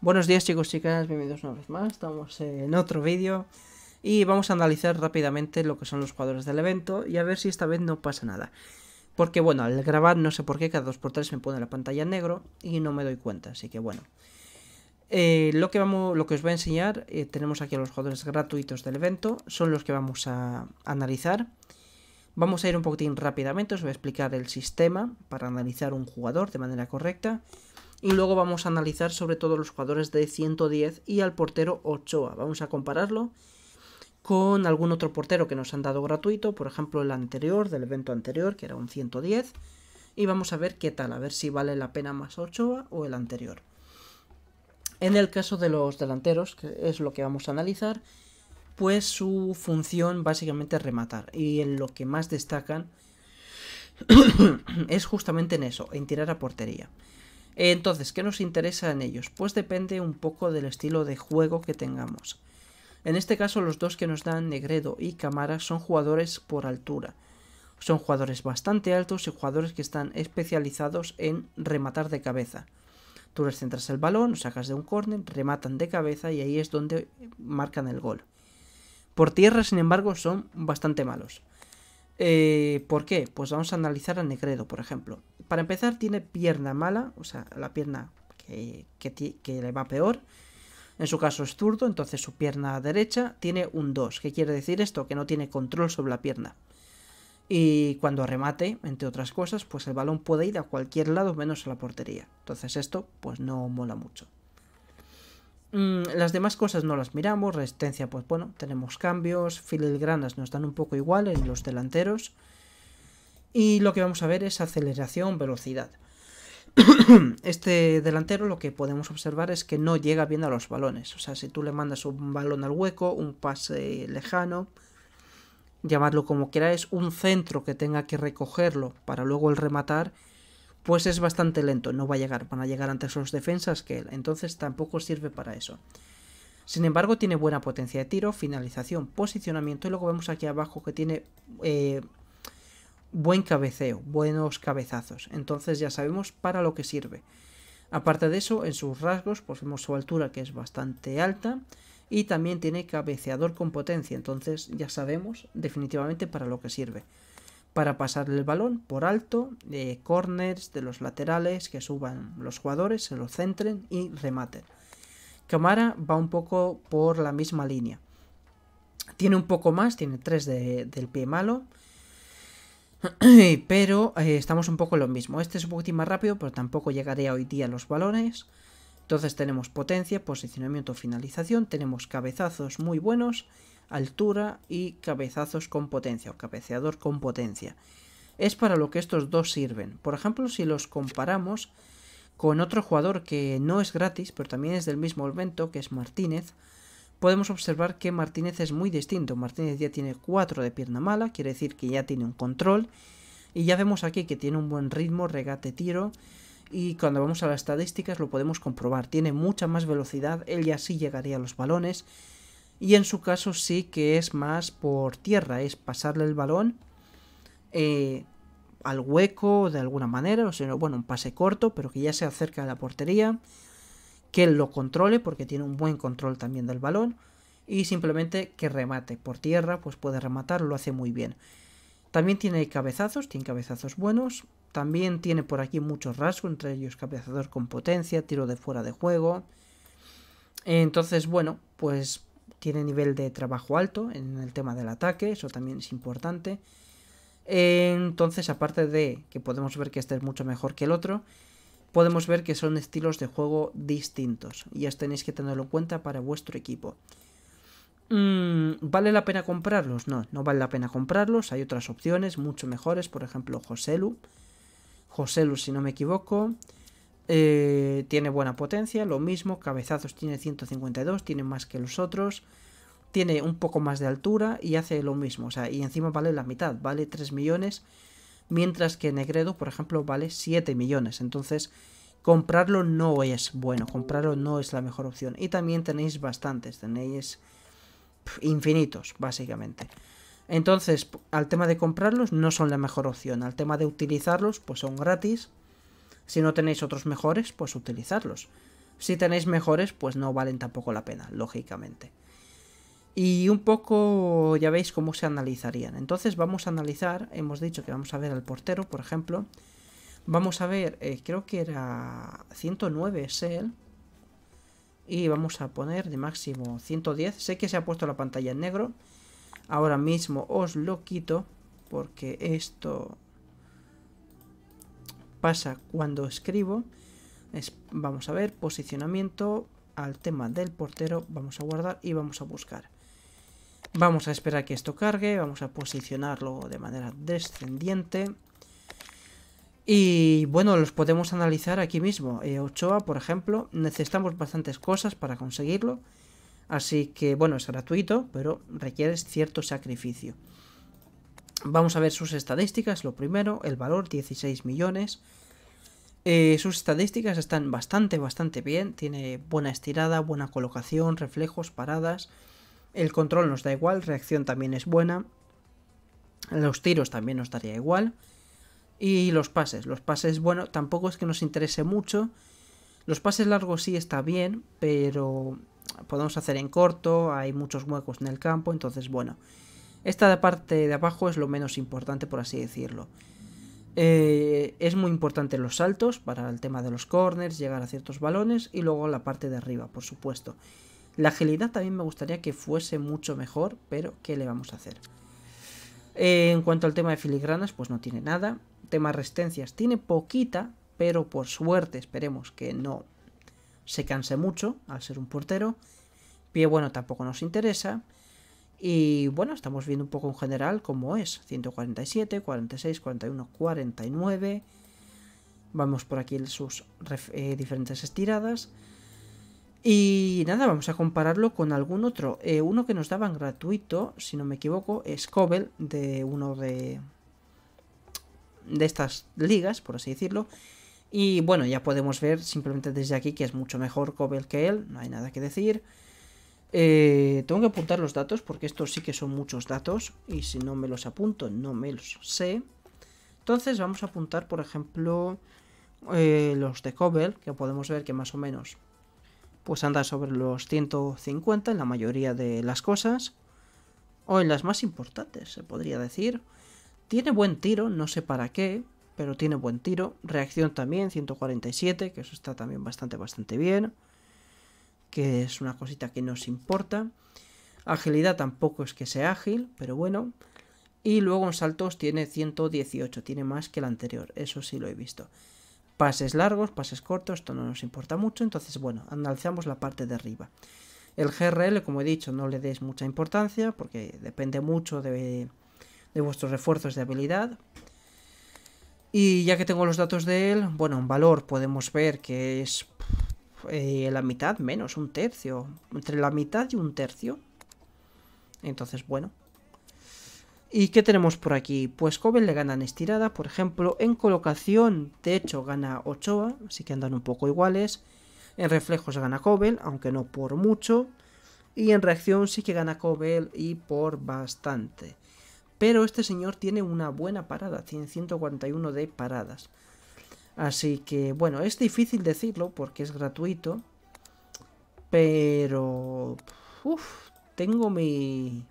Buenos días chicos, chicas, bienvenidos una vez más, estamos en otro vídeo y vamos a analizar rápidamente lo que son los jugadores del evento y a ver si esta vez no pasa nada. Porque bueno, al grabar no sé por qué cada 2x3 me pone la pantalla en negro y no me doy cuenta, así que bueno. Eh, lo, que vamos, lo que os voy a enseñar, eh, tenemos aquí a los jugadores gratuitos del evento, son los que vamos a analizar. Vamos a ir un poquitín rápidamente, os voy a explicar el sistema para analizar un jugador de manera correcta. Y luego vamos a analizar sobre todo los jugadores de 110 y al portero Ochoa. Vamos a compararlo con algún otro portero que nos han dado gratuito, por ejemplo el anterior, del evento anterior, que era un 110. Y vamos a ver qué tal, a ver si vale la pena más Ochoa o el anterior. En el caso de los delanteros, que es lo que vamos a analizar, pues su función básicamente es rematar. Y en lo que más destacan es justamente en eso, en tirar a portería. Entonces, ¿qué nos interesa en ellos? Pues depende un poco del estilo de juego que tengamos. En este caso, los dos que nos dan Negredo y Camara son jugadores por altura. Son jugadores bastante altos y jugadores que están especializados en rematar de cabeza. Tú les centras el balón, sacas de un córner, rematan de cabeza y ahí es donde marcan el gol. Por tierra, sin embargo, son bastante malos. Eh, ¿Por qué? Pues vamos a analizar a Negredo, por ejemplo para empezar, tiene pierna mala, o sea, la pierna que, le va peor. En su caso es zurdo, entonces su pierna derecha tiene un 2. ¿Qué quiere decir esto? Que no tiene control sobre la pierna. Y cuando remate, entre otras cosas, pues el balón puede ir a cualquier lado menos a la portería. Entonces esto pues no mola mucho. Mm, las demás cosas no las miramos, resistencia pues bueno, tenemos cambios, filigranas nos dan un poco igual en los delanteros. Y lo que vamos a ver es aceleración, velocidad. Este delantero lo que podemos observar es que no llega bien a los balones. O sea, si tú le mandas un balón al hueco, un pase lejano, llamarlo como queráis, un centro que tenga que recogerlo para luego el rematar, pues es bastante lento, no va a llegar, van a llegar antes los defensas que él, entonces tampoco sirve para eso. Sin embargo, tiene buena potencia de tiro, finalización, posicionamiento, y luego vemos aquí abajo que tiene eh, buen cabeceo, buenos cabezazos. Entonces ya sabemos para lo que sirve. Aparte de eso, en sus rasgos, pues vemos su altura que es bastante alta y también tiene cabeceador con potencia. Entonces ya sabemos definitivamente para lo que sirve. Para pasar el balón por alto, de corners, de los laterales, que suban los jugadores, se lo centren y rematen. Camara va un poco por la misma línea. Tiene un poco más, tiene 3 del pie malo pero eh, estamos un poco en lo mismo. Este es un poquito más rápido, pero tampoco llegaré hoy día a los balones. Entonces tenemos potencia, posicionamiento, finalización, tenemos cabezazos muy buenos, altura y cabezazos con potencia o cabeceador con potencia. Es para lo que estos dos sirven. Por ejemplo, si los comparamos con otro jugador que no es gratis, pero también es del mismo evento, que es Martínez, podemos observar que Martínez es muy distinto. Martínez ya tiene 4 de pierna mala, quiere decir que ya tiene un control. Y ya vemos aquí que tiene un buen ritmo, regate, tiro. Y cuando vamos a las estadísticas lo podemos comprobar. Tiene mucha más velocidad, él ya sí llegaría a los balones. Y en su caso sí que es más por tierra, es pasarle el balón eh, al hueco de alguna manera, o sea, bueno, un pase corto, pero que ya se acerca a la portería que lo controle porque tiene un buen control también del balón y simplemente que remate por tierra, pues puede rematar, lo hace muy bien. También tiene cabezazos, tiene cabezazos buenos, también tiene por aquí muchos rasgos, entre ellos cabezador con potencia, tiro de fuera de juego. Entonces, bueno, pues tiene nivel de trabajo alto en el tema del ataque, eso también es importante. Entonces, aparte de que podemos ver que este es mucho mejor que el otro, podemos ver que son estilos de juego distintos y os tenéis que tenerlo en cuenta para vuestro equipo. Mm, ¿Vale la pena comprarlos? No, no vale la pena comprarlos. Hay otras opciones mucho mejores, por ejemplo, Joselu. Joselu, si no me equivoco, eh, tiene buena potencia, lo mismo. Cabezazos tiene 152, tiene más que los otros. Tiene un poco más de altura y hace lo mismo. O sea, y encima vale la mitad, vale 3 millones mientras que Negredo, por ejemplo, vale 7 millones. Entonces, comprarlo no es bueno, comprarlo no es la mejor opción. Y también tenéis bastantes, tenéis infinitos, básicamente. Entonces, al tema de comprarlos no son la mejor opción. Al tema de utilizarlos, pues son gratis. Si no tenéis otros mejores, pues utilizarlos. Si tenéis mejores, pues no valen tampoco la pena, lógicamente y un poco ya veis cómo se analizarían. Entonces vamos a analizar, hemos dicho que vamos a ver al portero, por ejemplo. Vamos a ver, eh, creo que era 109 es él. Y vamos a poner de máximo 110. Sé que se ha puesto la pantalla en negro. Ahora mismo os lo quito porque esto pasa cuando escribo. vamos a ver, posicionamiento al tema del portero. Vamos a guardar y vamos a buscar. Vamos a esperar que esto cargue, vamos a posicionarlo de manera descendiente. Y bueno, los podemos analizar aquí mismo. Eh, Ochoa, por ejemplo, necesitamos bastantes cosas para conseguirlo. Así que bueno, es gratuito, pero requiere cierto sacrificio. Vamos a ver sus estadísticas, lo primero, el valor 16 millones. Eh, sus estadísticas están bastante, bastante bien. Tiene buena estirada, buena colocación, reflejos, paradas. El control nos da igual, reacción también es buena. Los tiros también nos daría igual. Y los pases. Los pases, bueno, tampoco es que nos interese mucho. Los pases largos sí está bien, pero podemos hacer en corto, hay muchos huecos en el campo, entonces bueno. Esta parte de abajo es lo menos importante, por así decirlo. Eh, es muy importante los saltos para el tema de los corners, llegar a ciertos balones y luego la parte de arriba, por supuesto. La agilidad también me gustaría que fuese mucho mejor, pero ¿qué le vamos a hacer? Eh, en cuanto al tema de filigranas, pues no tiene nada. Tema resistencias, tiene poquita, pero por suerte esperemos que no se canse mucho al ser un portero. Pie bueno tampoco nos interesa. Y bueno, estamos viendo un poco en general cómo es. 147, 46, 41, 49. Vamos por aquí sus eh, diferentes estiradas. Y nada, vamos a compararlo con algún otro. Eh, uno que nos daban gratuito, si no me equivoco, es Cobel, de uno de, de estas ligas, por así decirlo. Y bueno, ya podemos ver simplemente desde aquí que es mucho mejor Cobel que él, no hay nada que decir. Eh, tengo que apuntar los datos porque estos sí que son muchos datos y si no me los apunto no me los sé. Entonces vamos a apuntar, por ejemplo, eh, los de Cobel, que podemos ver que más o menos pues anda sobre los 150 en la mayoría de las cosas, o en las más importantes, se podría decir. Tiene buen tiro, no sé para qué, pero tiene buen tiro. Reacción también, 147, que eso está también bastante, bastante bien. Que es una cosita que nos importa. Agilidad tampoco es que sea ágil, pero bueno. Y luego en saltos tiene 118, tiene más que el anterior, eso sí lo he visto pases largos, pases cortos, esto no nos importa mucho, entonces bueno, analizamos la parte de arriba. El GRL, como he dicho, no le des mucha importancia porque depende mucho de, de vuestros refuerzos de habilidad. Y ya que tengo los datos de él, bueno, un valor podemos ver que es eh, la mitad menos, un tercio, entre la mitad y un tercio. Entonces, bueno, ¿Y qué tenemos por aquí? Pues Coben le gana en estirada, por ejemplo, en colocación, de hecho, gana Ochoa, así que andan un poco iguales. En reflejos gana Cobel, aunque no por mucho. Y en reacción sí que gana Cobel y por bastante. Pero este señor tiene una buena parada, tiene 141 de paradas. Así que, bueno, es difícil decirlo porque es gratuito. Pero... Uf, tengo mi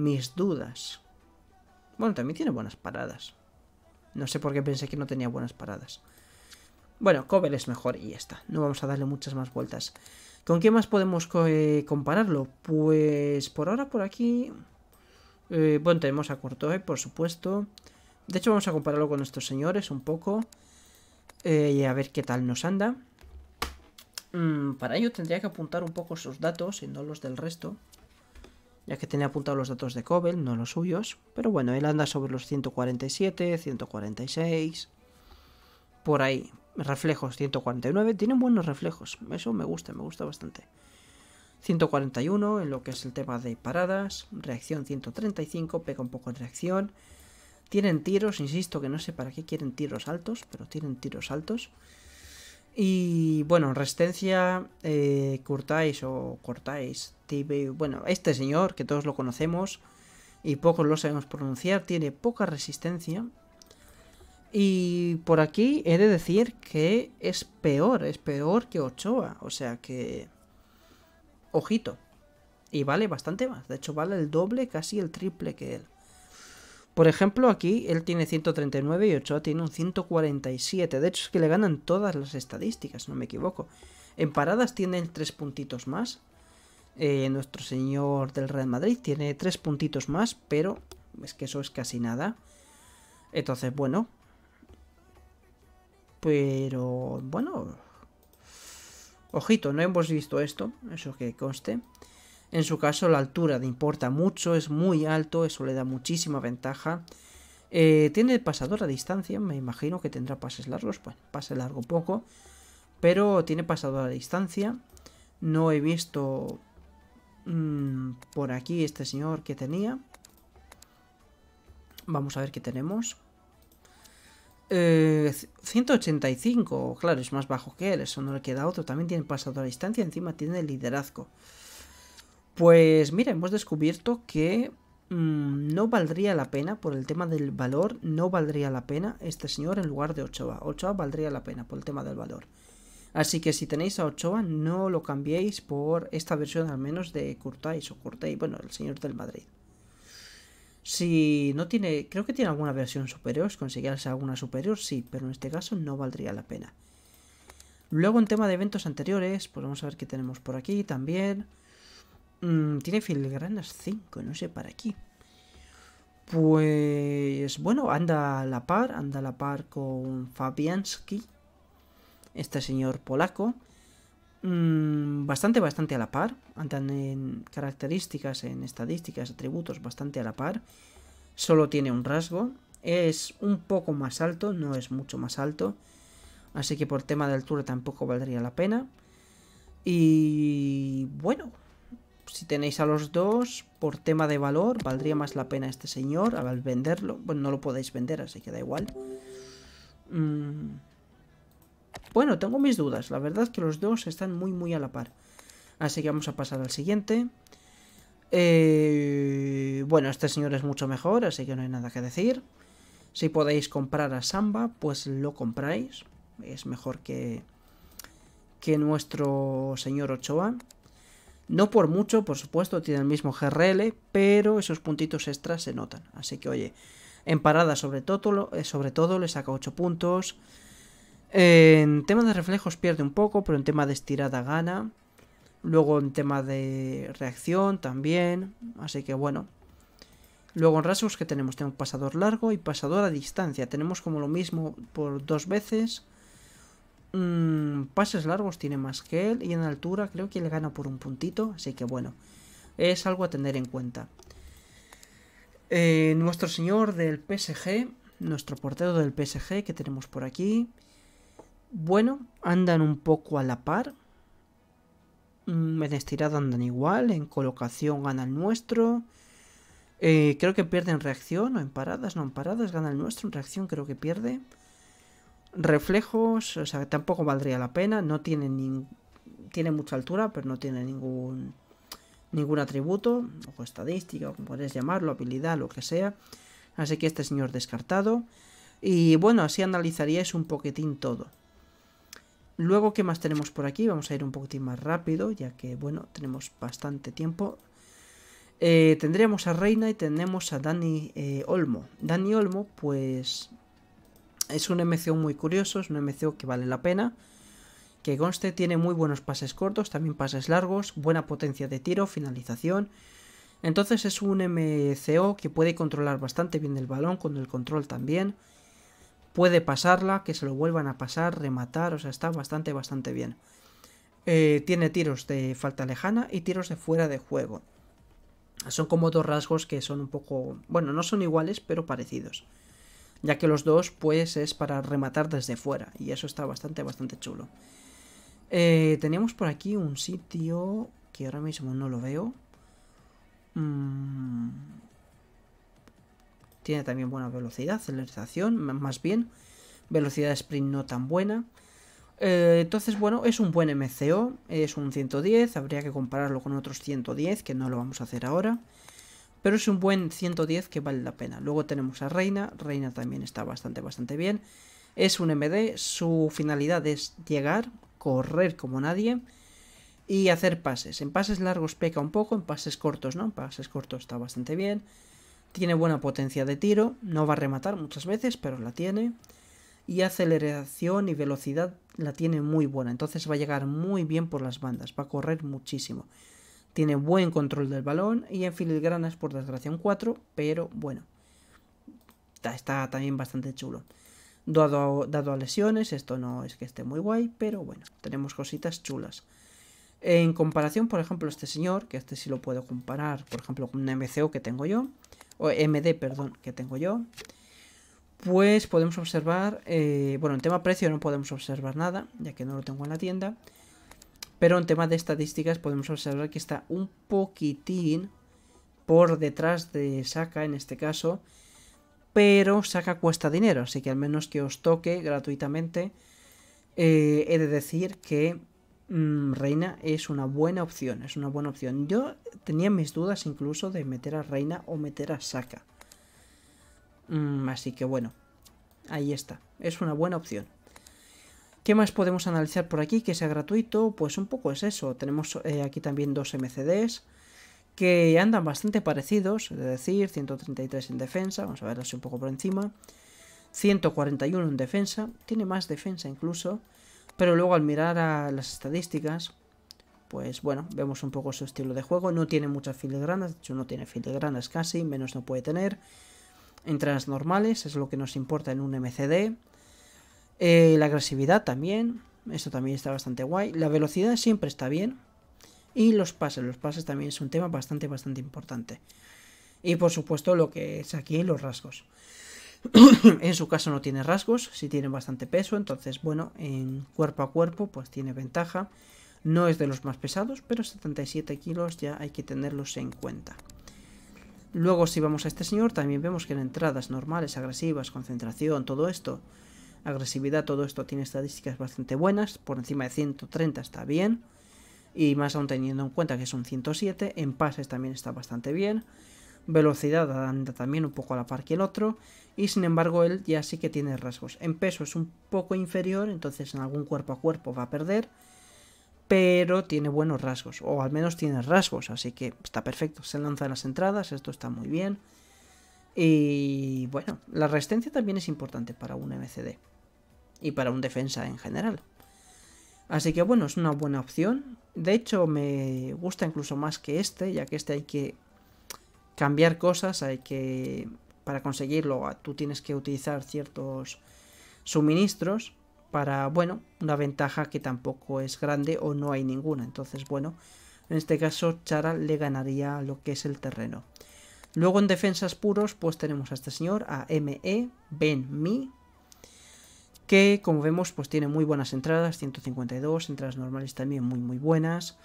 mis dudas. Bueno, también tiene buenas paradas. No sé por qué pensé que no tenía buenas paradas. Bueno, Cover es mejor y ya está. No vamos a darle muchas más vueltas. ¿Con qué más podemos eh, compararlo? Pues por ahora por aquí... Eh, bueno, tenemos a Courtois, por supuesto. De hecho, vamos a compararlo con nuestros señores un poco. Eh, y a ver qué tal nos anda. Mm, para ello tendría que apuntar un poco sus datos y no los del resto ya que tenía apuntado los datos de Cobel, no los suyos, pero bueno, él anda sobre los 147, 146, por ahí. Reflejos 149, tienen buenos reflejos, eso me gusta, me gusta bastante. 141 en lo que es el tema de paradas, reacción 135, pega un poco en reacción. Tienen tiros, insisto que no sé para qué quieren tiros altos, pero tienen tiros altos. Y bueno, Resistencia, eh, o Cortáis, bueno, este señor que todos lo conocemos y pocos lo sabemos pronunciar, tiene poca resistencia. Y por aquí he de decir que es peor, es peor que Ochoa, o sea que... Ojito. Y vale bastante más, de hecho vale el doble, casi el triple que él. Por ejemplo, aquí él tiene 139 y Ochoa tiene un 147. De hecho, es que le ganan todas las estadísticas, no me equivoco. En paradas tiene tres puntitos más. Eh, nuestro señor del Real Madrid tiene tres puntitos más, pero es que eso es casi nada. Entonces, bueno. Pero, bueno. Ojito, no hemos visto esto, eso que conste. En su caso la altura le importa mucho, es muy alto, eso le da muchísima ventaja. Eh, tiene pasador a distancia, me imagino que tendrá pases largos, bueno, pues, pase largo poco, pero tiene pasador a distancia. No he visto mm, por aquí este señor que tenía. Vamos a ver qué tenemos. 185, eh, claro, es más bajo que él, eso no le queda otro. También tiene pasador a distancia, encima tiene liderazgo. Pues mira, hemos descubierto que mm, no valdría la pena, por el tema del valor, no valdría la pena este señor en lugar de Ochoa. Ochoa valdría la pena por el tema del valor. Así que si tenéis a Ochoa, no lo cambiéis por esta versión al menos de Curtais o Curtais, bueno, el señor del Madrid. Si no tiene, creo que tiene alguna versión superior, si alguna superior, sí, pero en este caso no valdría la pena. Luego en tema de eventos anteriores, pues vamos a ver qué tenemos por aquí también. Mm, tiene filigranas 5, no sé para qué. Pues bueno, anda a la par, anda a la par con Fabianski, este señor polaco. Mm, bastante, bastante a la par. Andan en características, en estadísticas, atributos, bastante a la par. Solo tiene un rasgo. Es un poco más alto, no es mucho más alto. Así que por tema de altura tampoco valdría la pena. Y bueno, si tenéis a los dos, por tema de valor, valdría más la pena este señor al venderlo. Bueno, no lo podéis vender, así que da igual. Mm. Bueno, tengo mis dudas. La verdad es que los dos están muy, muy a la par. Así que vamos a pasar al siguiente. Eh, bueno, este señor es mucho mejor, así que no hay nada que decir. Si podéis comprar a Samba, pues lo compráis. Es mejor que, que nuestro señor Ochoa. No por mucho, por supuesto, tiene el mismo GRL, pero esos puntitos extras se notan. Así que, oye, en parada sobre todo, eh, sobre todo le saca 8 puntos. En tema de reflejos pierde un poco, pero en tema de estirada gana. Luego en tema de reacción también. Así que bueno. Luego en rasgos que tenemos, tenemos pasador largo y pasador a distancia. Tenemos como lo mismo por dos veces. Mm, pases largos tiene más que él y en altura creo que le gana por un puntito, así que bueno, es algo a tener en cuenta. Eh, nuestro señor del PSG, nuestro portero del PSG que tenemos por aquí, bueno, andan un poco a la par. Mm, en estirada andan igual, en colocación gana el nuestro. Eh, creo que pierde en reacción o en paradas, no en paradas, gana el nuestro, en reacción creo que pierde. Reflejos, o sea, tampoco valdría la pena. No tiene, ni, tiene mucha altura, pero no tiene ningún, ningún atributo, o estadística, o como podéis llamarlo, habilidad, lo que sea. Así que este señor descartado. Y bueno, así analizaríais un poquitín todo. Luego, ¿qué más tenemos por aquí? Vamos a ir un poquitín más rápido, ya que, bueno, tenemos bastante tiempo. Eh, tendríamos a Reina y tenemos a Dani eh, Olmo. Dani Olmo, pues, es un MCO muy curioso, es un MCO que vale la pena. Que conste, tiene muy buenos pases cortos, también pases largos, buena potencia de tiro, finalización. Entonces es un MCO que puede controlar bastante bien el balón, con el control también. Puede pasarla, que se lo vuelvan a pasar, rematar, o sea, está bastante, bastante bien. Eh, tiene tiros de falta lejana y tiros de fuera de juego. Son como dos rasgos que son un poco, bueno, no son iguales, pero parecidos ya que los dos pues es para rematar desde fuera y eso está bastante, bastante chulo. Eh, teníamos por aquí un sitio que ahora mismo no lo veo. Mm. Tiene también buena velocidad, aceleración, más bien. Velocidad de sprint no tan buena. Eh, entonces, bueno, es un buen MCO, es un 110, habría que compararlo con otros 110, que no lo vamos a hacer ahora. Pero es un buen 110 que vale la pena. Luego tenemos a Reina. Reina también está bastante, bastante bien. Es un MD. Su finalidad es llegar, correr como nadie y hacer pases. En pases largos peca un poco, en pases cortos no. En pases cortos está bastante bien. Tiene buena potencia de tiro. No va a rematar muchas veces, pero la tiene. Y aceleración y velocidad la tiene muy buena. Entonces va a llegar muy bien por las bandas. Va a correr muchísimo. Tiene buen control del balón y en filigranas, por desgracia, un 4, pero bueno, está, también bastante chulo. Dado, a lesiones, esto no es que esté muy guay, pero bueno, tenemos cositas chulas. En comparación, por ejemplo, este señor, que este sí lo puedo comparar, por ejemplo, con un MCO que tengo yo, o MD, perdón, que tengo yo, pues podemos observar, eh, bueno, en tema precio no podemos observar nada, ya que no lo tengo en la tienda, pero en tema de estadísticas podemos observar que está un poquitín por detrás de Saka en este caso. Pero Saka cuesta dinero, así que al menos que os toque gratuitamente, eh, he de decir que mm, Reina es una buena opción. Es una buena opción. Yo tenía mis dudas incluso de meter a Reina o meter a Saka. Mm, así que bueno, ahí está. Es una buena opción. ¿Qué más podemos analizar por aquí que sea gratuito? Pues un poco es eso. Tenemos eh, aquí también dos MCDs que andan bastante parecidos, es decir, 133 en defensa, vamos a ver así un poco por encima, 141 en defensa, tiene más defensa incluso, pero luego al mirar a las estadísticas, pues bueno, vemos un poco su estilo de juego, no tiene muchas filigranas, de hecho no tiene filigranas casi, menos no puede tener, entradas normales, es lo que nos importa en un MCD, eh, la agresividad también. Esto también está bastante guay. La velocidad siempre está bien. Y los pases. Los pases también es un tema bastante, bastante importante. Y por supuesto lo que es aquí, los rasgos. en su caso no tiene rasgos, si sí tiene bastante peso, entonces bueno, en cuerpo a cuerpo pues tiene ventaja. No es de los más pesados, pero 77 kilos ya hay que tenerlos en cuenta. Luego si vamos a este señor, también vemos que en entradas normales, agresivas, concentración, todo esto, agresividad, todo esto tiene estadísticas bastante buenas, por encima de 130 está bien, y más aún teniendo en cuenta que es un 107, en pases también está bastante bien, velocidad anda también un poco a la par que el otro, y sin embargo él ya sí que tiene rasgos. En peso es un poco inferior, entonces en algún cuerpo a cuerpo va a perder, pero tiene buenos rasgos, o al menos tiene rasgos, así que está perfecto. Se lanza en las entradas, esto está muy bien. Y bueno, la resistencia también es importante para un MCD y para un defensa en general. Así que bueno, es una buena opción. De hecho, me gusta incluso más que este, ya que este hay que cambiar cosas, hay que... Para conseguirlo, tú tienes que utilizar ciertos suministros para, bueno, una ventaja que tampoco es grande o no hay ninguna. Entonces, bueno, en este caso Chara le ganaría lo que es el terreno. Luego en defensas puros, pues tenemos a este señor, a ME, Ben Mi, que como vemos pues tiene muy buenas entradas, 152, entradas normales también muy muy buenas.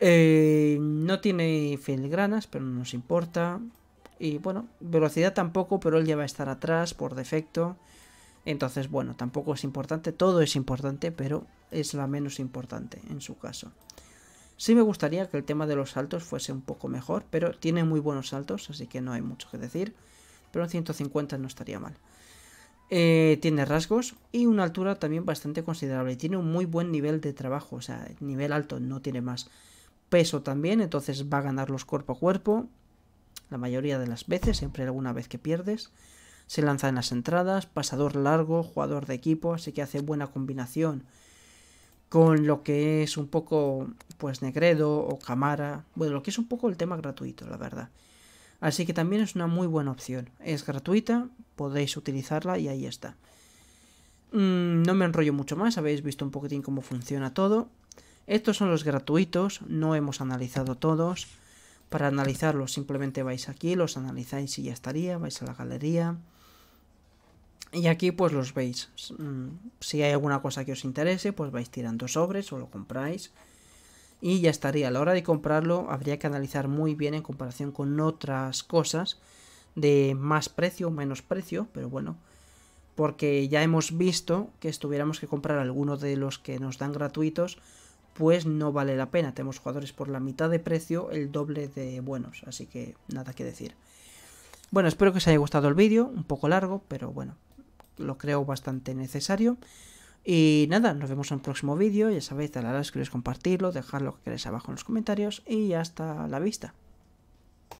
Eh, no tiene filigranas, pero no nos importa. Y bueno, velocidad tampoco, pero él ya va a estar atrás por defecto. Entonces, bueno, tampoco es importante. Todo es importante, pero es la menos importante en su caso. Sí me gustaría que el tema de los saltos fuese un poco mejor, pero tiene muy buenos saltos, así que no hay mucho que decir. Pero 150 no estaría mal. Eh, tiene rasgos y una altura también bastante considerable. Tiene un muy buen nivel de trabajo, o sea, nivel alto, no tiene más peso también, entonces va a ganar los cuerpo a cuerpo. La mayoría de las veces, siempre alguna vez que pierdes. Se lanza en las entradas, pasador largo, jugador de equipo, así que hace buena combinación con lo que es un poco, pues, Negredo o Camara. Bueno, lo que es un poco el tema gratuito, la verdad. Así que también es una muy buena opción. Es gratuita, podéis utilizarla y ahí está. Mm, no me enrollo mucho más, habéis visto un poquitín cómo funciona todo. Estos son los gratuitos, no hemos analizado todos. Para analizarlos simplemente vais aquí, los analizáis y ya estaría, vais a la galería. Y aquí pues los veis. Mm, si hay alguna cosa que os interese, pues vais tirando sobres o lo compráis y ya estaría. A la hora de comprarlo habría que analizar muy bien en comparación con otras cosas de más precio, menos precio, pero bueno, porque ya hemos visto que estuviéramos que comprar alguno de los que nos dan gratuitos, pues no vale la pena. Tenemos jugadores por la mitad de precio, el doble de buenos, así que nada que decir. Bueno, espero que os haya gustado el vídeo, un poco largo, pero bueno, lo creo bastante necesario. Y nada, nos vemos en el próximo vídeo. Ya sabéis, darle a like si queréis compartirlo, dejar lo que queréis abajo en los comentarios y hasta la vista.